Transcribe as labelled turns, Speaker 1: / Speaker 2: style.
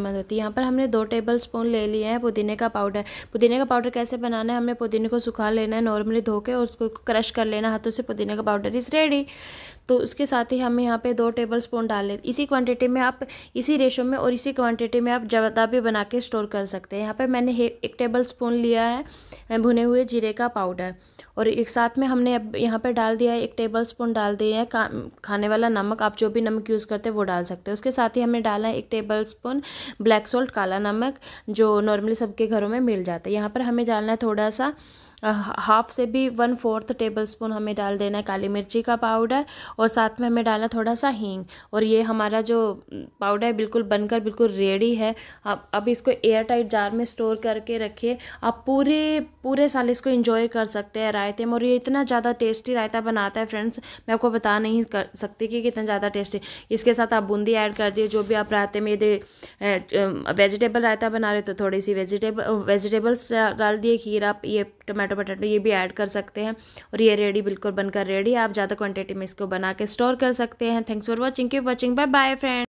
Speaker 1: मत होती है यहाँ पर हमने दो टेबल स्पून ले लिए हैं पुदीने का पाउडर पुदीने का पाउडर कैसे बनाना है हमने पुदीने को सुखा लेना है नॉर्मली धो के और उसको क्रश कर लेना हाथों से पुदीने का पाउडर इज़ रेडी तो उसके साथ ही हम यहाँ पे दो टेबल स्पून डाल लेते इसी क्वांटिटी में आप इसी रेशो में और इसी क्वांटिटी में आप ज़्यादा भी बना के स्टोर कर सकते हैं यहाँ पे मैंने एक टेबल स्पून लिया है भुने हुए जीरे का पाउडर और एक साथ में हमने अब यहाँ पर डाल दिया है एक टेबल स्पून डाल दिए हैं खाने वाला नमक आप जो भी नमक यूज़ करते हैं वो डाल सकते हैं उसके साथ ही हमने डाला है एक टेबल स्पून ब्लैक सॉल्ट काला नमक जो नॉर्मली सबके घरों में मिल जाता है यहाँ पर हमें डालना है थोड़ा सा हाफ से भी वन फोर्थ टेबल स्पून हमें डाल देना है काली मिर्ची का पाउडर और साथ में हमें डालना थोड़ा सा हींग और ये हमारा जो पाउडर है बिल्कुल बनकर बिल्कुल रेडी है आप अब इसको एयर टाइट जार में स्टोर करके रखिए आप पूरे पूरे साल इसको इंजॉय कर सकते हैं रायते में और ये इतना ज़्यादा टेस्टी रायता बनाता है फ्रेंड्स मैं आपको बता नहीं कर सकती कि कितना ज़्यादा टेस्टी इसके साथ आप बूंदी ऐड कर दिए जो भी आप रायते में यदि वेजिटेबल रायता बना रहे तो थोड़ी सी वेजिटेबल वेजिटेबल्स डाल दिए खीरा ये टोमेटो पटेटो ये भी ऐड कर सकते हैं और ये रेडी बिल्कुल बनकर रेडी आप ज़्यादा क्वांटिटी में इसको बना के स्टोर कर सकते हैं थैंक्स फॉर वॉचिंग की वॉचिंग बाय बाय फ्रेंड